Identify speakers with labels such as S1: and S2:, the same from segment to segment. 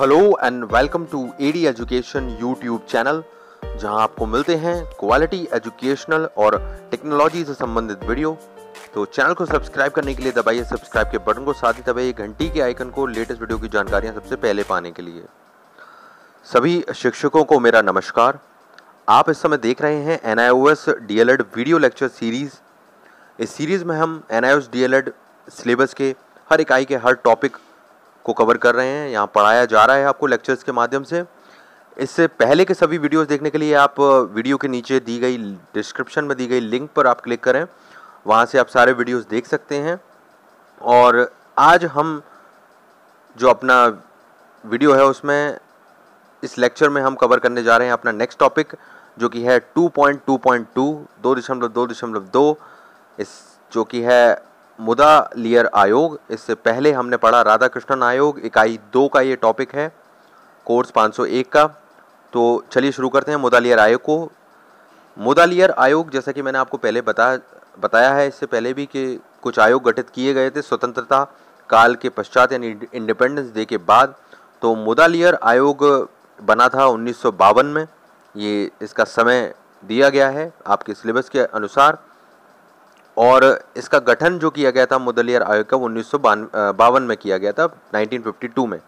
S1: hello and welcome to AD education YouTube channel जहां आपको मिलते हैं क्वालिटी एजुकेशनल और टेक्नोलॉजी से संबंधित वीडियो तो चैनल को सब्सक्राइब करने के लिए दबाइए सब्सक्राइब के बटन को साथ ही दबाइए घंटी के आइकन को लेटेस्ट वीडियो की जानकारियां सबसे पहले पाने के लिए सभी शिक्षकों को मेरा नमस्कार आप इस समय देख रहे हैं N I O S D El Ed video lecture series इस सीरीज़ में हम N I O S D El Ed syllabus के हर इकाई के हर टॉपिक को कवर कर रहे हैं यहाँ पढ़ाया जा रहा है आपको लेक्चर्स के माध्यम से इससे पहले के सभी वीडियोस देखने के लिए आप वीडियो के नीचे दी गई डिस्क्रिप्शन में दी गई लिंक पर आप क्लिक करें वहाँ से आप सारे वीडियोस देख सकते हैं और आज हम जो अपना वीडियो है उसमें इस लेक्चर में हम कवर करने जा रहे हैं अपना नेक्स्ट टॉपिक जो कि है two two point point two दो दशमलव दो दशमलव दो इस जो कि है मुदा लियर आयोग इससे पहले हमने पढ़ा राधा कृष्णन आयोग इकाई दो का ये टॉपिक है कोर्स 501 का तो चलिए शुरू करते हैं मुदा लियर आयोग को मुदा लियर आयोग जैसा कि मैंने आपको पहले बता बताया है इससे पहले भी कि कुछ आयोग गठित किए गए थे स्वतंत्रता काल के पश्चात यानी इंडिपेंडेंस डे के बाद तो मुदा लियर आयोग बना था उन्नीस में ये इसका समय दिया गया है आपके सिलेबस के अनुसार और इसका गठन जो किया गया था मुदलियर आयोग का वो उन्नीस बावन में किया गया था 1952 में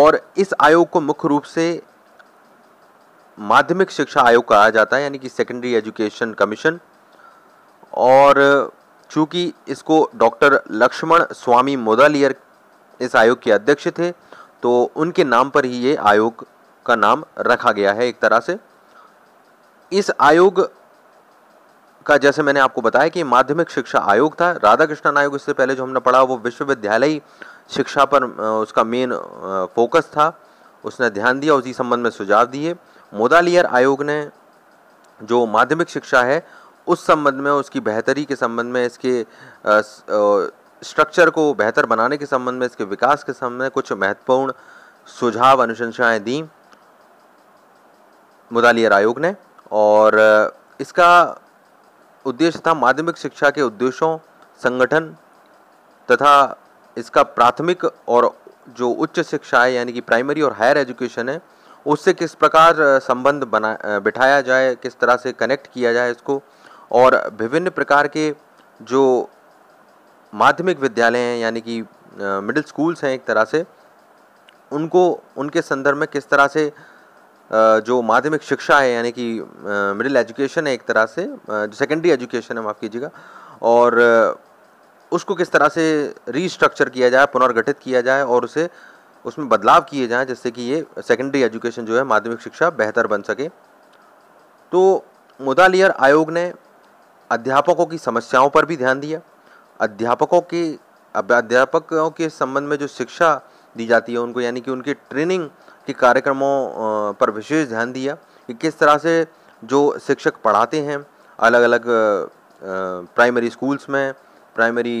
S1: और इस आयोग को मुख्य रूप से माध्यमिक शिक्षा आयोग कहा जाता है यानी कि सेकेंडरी एजुकेशन कमीशन और चूंकि इसको डॉक्टर लक्ष्मण स्वामी मुदालियर इस आयोग के अध्यक्ष थे तो उनके नाम पर ही ये आयोग का नाम रखा गया है एक तरह से इस आयोग का जैसे मैंने आपको बताया कि माध्यमिक शिक्षा आयोग था राधा कृष्णन आयोग इससे पहले जो हमने पढ़ा वो विश्वविद्यालय शिक्षा पर उसका मेन फोकस था उसने ध्यान दिया उसी संबंध में सुझाव दिए मोदालियर आयोग ने जो माध्यमिक शिक्षा है उस संबंध में उसकी बेहतरी के संबंध में इसके स्ट्रक्चर को बेहतर बनाने के संबंध में इसके विकास के संबंध में कुछ महत्वपूर्ण सुझाव अनुशंसाएँ दी मुदालियर आयोग ने और इसका उद्देश्य था माध्यमिक शिक्षा के उद्देश्यों संगठन तथा इसका प्राथमिक और जो उच्च शिक्षा है यानी कि प्राइमरी और हायर एजुकेशन है उससे किस प्रकार संबंध बना बिठाया जाए किस तरह से कनेक्ट किया जाए इसको और विभिन्न प्रकार के जो माध्यमिक विद्यालय हैं यानी कि मिडिल स्कूल्स हैं एक तरह से उनको उनके संदर्भ में किस तरह से जो माध्यमिक शिक्षा है यानी कि मिडिल एजुकेशन है एक तरह से जो सेकेंडरी एजुकेशन है माफ़ कीजिएगा और उसको किस तरह से रीस्ट्रक्चर किया जाए पुनर्गठित किया जाए और उसे उसमें बदलाव किए जाएँ जिससे कि ये सेकेंडरी एजुकेशन जो है माध्यमिक शिक्षा बेहतर बन सके तो मुदालियर आयोग ने अध्यापकों की समस्याओं पर भी ध्यान दिया अध्यापकों के अध्यापकों के संबंध में जो शिक्षा दी जाती है उनको यानी कि उनकी ट्रेनिंग के कार्यक्रमों पर विशेष ध्यान दिया कि किस तरह से जो शिक्षक पढ़ाते हैं अलग अलग प्राइमरी स्कूल्स में प्राइमरी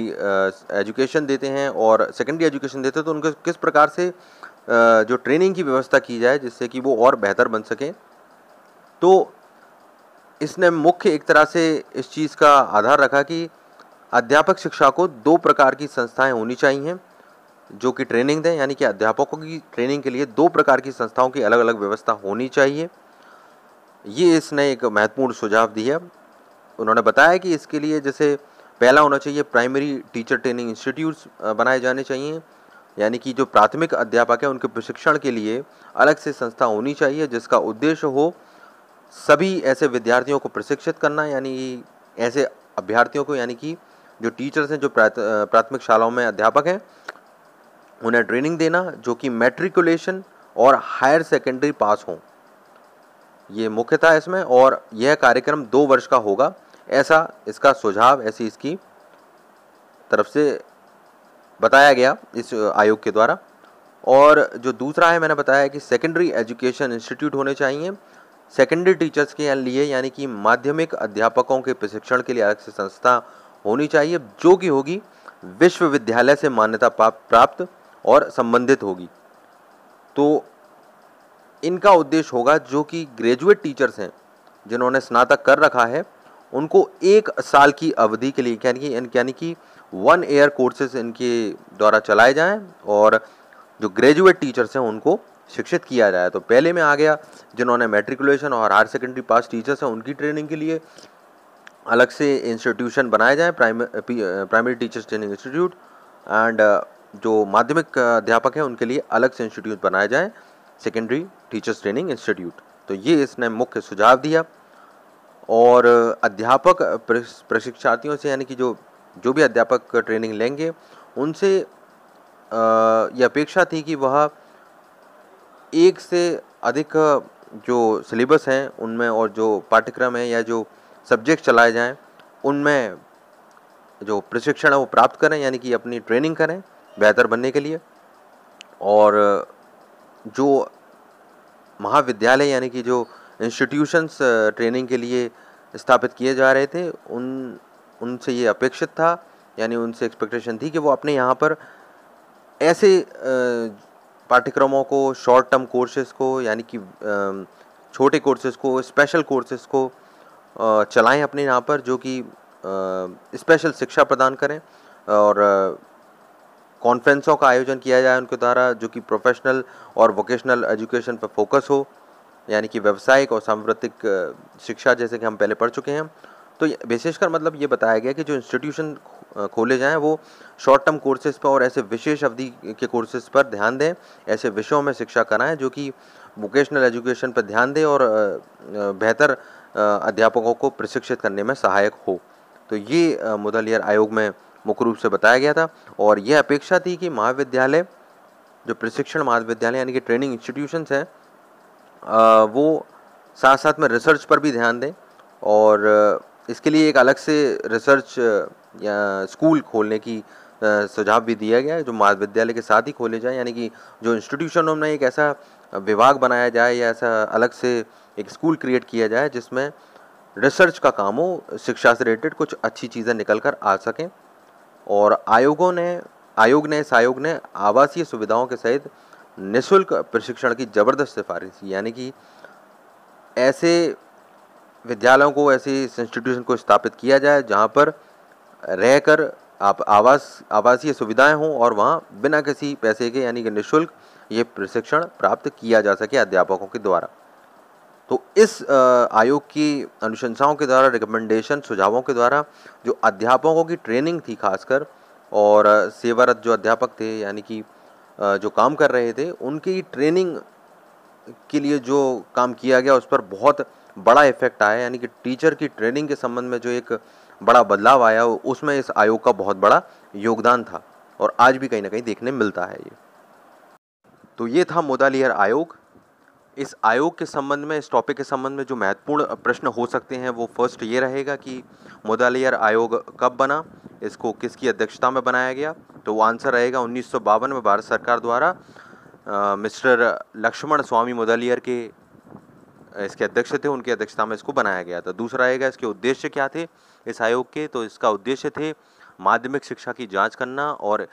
S1: एजुकेशन देते हैं और सेकेंडरी एजुकेशन देते हैं तो उनको किस प्रकार से जो ट्रेनिंग की व्यवस्था की जाए जिससे कि वो और बेहतर बन सकें तो इसने मुख्य एक तरह से इस चीज़ का आधार रखा कि अध्यापक शिक्षा को दो प्रकार की संस्थाएं होनी चाहिए जो कि ट्रेनिंग दें यानी कि अध्यापकों की ट्रेनिंग के लिए दो प्रकार की संस्थाओं की अलग अलग व्यवस्था होनी चाहिए ये इसने एक महत्वपूर्ण सुझाव दिया उन्होंने बताया कि इसके लिए जैसे पहला होना चाहिए प्राइमरी टीचर ट्रेनिंग इंस्टीट्यूट्स बनाए जाने चाहिए यानी कि जो प्राथमिक अध्यापक हैं उनके प्रशिक्षण के लिए अलग से संस्था होनी चाहिए जिसका उद्देश्य हो सभी ऐसे विद्यार्थियों को प्रशिक्षित करना यानी ऐसे अभ्यर्थियों को यानी कि जो टीचर्स हैं जो प्राथमिक शालाओं में अध्यापक हैं उन्हें ट्रेनिंग देना जो कि मैट्रिकुलेशन और हायर सेकेंडरी पास हों ये मुख्यतः इसमें और यह कार्यक्रम दो वर्ष का होगा ऐसा इसका सुझाव ऐसी इसकी तरफ से बताया गया इस आयोग के द्वारा और जो दूसरा है मैंने बताया कि सेकेंडरी एजुकेशन इंस्टीट्यूट होने चाहिए सेकेंडरी टीचर्स के लिए यानी कि माध्यमिक अध्यापकों के प्रशिक्षण के लिए अलग से संस्था होनी चाहिए जो कि होगी विश्वविद्यालय से मान्यता प्राप्त और संबंधित होगी तो इनका उद्देश्य होगा जो कि ग्रेजुएट टीचर्स हैं जिन्होंने स्नातक कर रखा है उनको एक साल की अवधि के लिए यानी कि यानी कि वन ईयर कोर्सेज इनके द्वारा चलाए जाएं और जो ग्रेजुएट टीचर्स हैं उनको शिक्षित किया जाए तो पहले में आ गया जिन्होंने मेट्रिकुलेशन और हायर सेकेंडरी पास टीचर्स हैं उनकी ट्रेनिंग के लिए अलग से इंस्टीट्यूशन बनाए जाएँ primary primary teachers training institute and जो माध्यमिक अध्यापक हैं उनके लिए अलग से इंस्टीट्यूट बनाए जाएँ सेकेंडरी टीचर्स ट्रेनिंग इंस्टीट्यूट तो ये इसने मुख्य सुझाव दिया और अध्यापक प्रशिक्षार्थियों से यानी कि जो जो भी अध्यापक ट्रेनिंग लेंगे उनसे ये अपेक्षा थी कि वह एक से अधिक जो सिलेबस हैं उनमें और जो पाठ्यक्रम हैं या जो सब्जेक्ट चलाए जाएं उनमें जो प्रशिक्षण है वो प्राप्त करें यानी कि अपनी ट्रेनिंग करें बेहतर बनने के लिए और जो महाविद्यालय यानी कि जो इंस्टीट्यूशंस ट्रेनिंग के लिए स्थापित किए जा रहे थे उन उनसे ये अपेक्षित था यानी उनसे एक्सपेक्टेशन थी कि वो अपने यहाँ पर ऐसे पाठ्यक्रमों को शॉर्ट टर्म कोर्सेज को यानी कि छोटे कोर्सेज को स्पेशल कोर्सेज को चलाएं अपने यहाँ पर जो कि स्पेशल शिक्षा प्रदान करें और कॉन्फ्रेंसों का आयोजन किया जाए उनके द्वारा जो कि प्रोफेशनल और वोकेशनल एजुकेशन पर फोकस हो यानी कि व्यावसायिक और सांवृतिक शिक्षा जैसे कि हम पहले पढ़ चुके हैं तो विशेषकर मतलब ये बताया गया कि जो इंस्टीट्यूशन खोले जाएं वो शॉर्ट टर्म कोर्सेज़ पर और ऐसे विशेष अवधि के कोर्सेज़ पर ध्यान दें ऐसे विषयों में शिक्षा कराएं जो कि वोकेशनल एजुकेशन पर ध्यान दें और बेहतर अध्यापकों को प्रशिक्षित करने में सहायक हो तो ये मुदलियर आयोग में मुख्य रूप से बताया गया था और यह अपेक्षा थी कि महाविद्यालय जो प्रशिक्षण महाविद्यालय यानी कि ट्रेनिंग इंस्टीट्यूशंस हैं वो साथ साथ में रिसर्च पर भी ध्यान दें और इसके लिए एक अलग से रिसर्च या स्कूल खोलने की सुझाव भी दिया गया जो महाविद्यालय के साथ ही खोले जाए यानी कि जो इंस्टीट्यूशनों में एक ऐसा विभाग बनाया जाए या ऐसा अलग से एक स्कूल क्रिएट किया जाए जिसमें रिसर्च का काम हो शिक्षा से रिलेटेड कुछ अच्छी चीज़ें निकल कर आ सकें और आयोगों ने आयोग ने इस आयोग ने आवासीय सुविधाओं के सहित निशुल्क प्रशिक्षण की ज़बरदस्त सिफारिश यानी कि ऐसे विद्यालयों को ऐसे इंस्टीट्यूशन को स्थापित किया जाए जहाँ पर रहकर आप आवास आवासीय सुविधाएं हों और वहाँ बिना किसी पैसे के यानी कि निशुल्क ये प्रशिक्षण प्राप्त किया जा सके अध्यापकों के द्वारा तो इस आयोग की अनुशंसाओं के द्वारा रिकमेंडेशन सुझावों के द्वारा जो अध्यापकों की ट्रेनिंग थी खासकर और सेवारत जो अध्यापक थे यानी कि जो काम कर रहे थे उनकी ट्रेनिंग के लिए जो काम किया गया उस पर बहुत बड़ा इफेक्ट आया यानी कि टीचर की ट्रेनिंग के संबंध में जो एक बड़ा बदलाव आया उसमें इस आयोग का बहुत बड़ा योगदान था और आज भी कहीं ना कहीं देखने मिलता है ये तो ये था मोदालियर आयोग इस आयोग के संबंध में इस टॉपिक के संबंध में जो महत्वपूर्ण प्रश्न हो सकते हैं वो फर्स्ट ये रहेगा कि मुदालियर आयोग कब बना इसको किसकी अध्यक्षता में बनाया गया तो वो आंसर रहेगा उन्नीस में भारत सरकार द्वारा आ, मिस्टर लक्ष्मण स्वामी मुदालियर के इसके अध्यक्ष थे उनकी अध्यक्षता में इसको बनाया गया था दूसरा रहेगा इसके उद्देश्य क्या थे इस आयोग के तो इसका उद्देश्य थे माध्यमिक शिक्षा की जांच करना और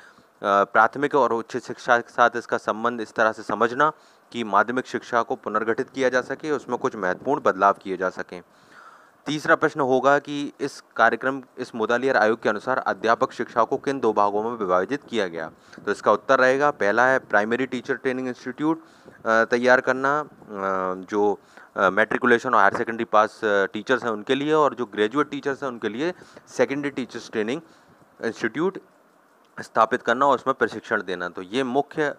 S1: प्राथमिक और उच्च शिक्षा के साथ इसका संबंध इस तरह से समझना कि माध्यमिक शिक्षा को पुनर्गठित किया जा सके उसमें कुछ महत्वपूर्ण बदलाव किए जा सकें तीसरा प्रश्न होगा कि इस कार्यक्रम इस मुदालियर आयोग के अनुसार अध्यापक शिक्षा को किन दो भागों में विभाजित किया गया तो इसका उत्तर रहेगा पहला है प्राइमरी टीचर ट्रेनिंग इंस्टीट्यूट तैयार करना जो मेट्रिकुलेशन और हायर सेकेंडरी पास टीचर्स हैं उनके लिए और जो ग्रेजुएट टीचर्स हैं उनके लिए सेकेंडरी टीचर्स ट्रेनिंग इंस्टीट्यूट स्थापित करना और उसमें प्रशिक्षण देना तो ये मुख्य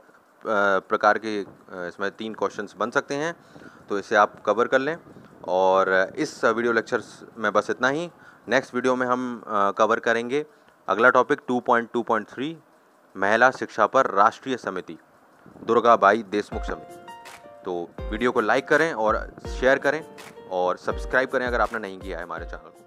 S1: प्रकार के इसमें तीन क्वेश्चंस बन सकते हैं तो इसे आप कवर कर लें और इस वीडियो लेक्चर में बस इतना ही नेक्स्ट वीडियो में हम कवर करेंगे अगला टॉपिक 2.2.3 महिला शिक्षा पर राष्ट्रीय समिति दुर्गाबाई देशमुख समिति तो वीडियो को लाइक करें और शेयर करें और सब्सक्राइब करें अगर आपने नहीं किया है हमारे चैनल को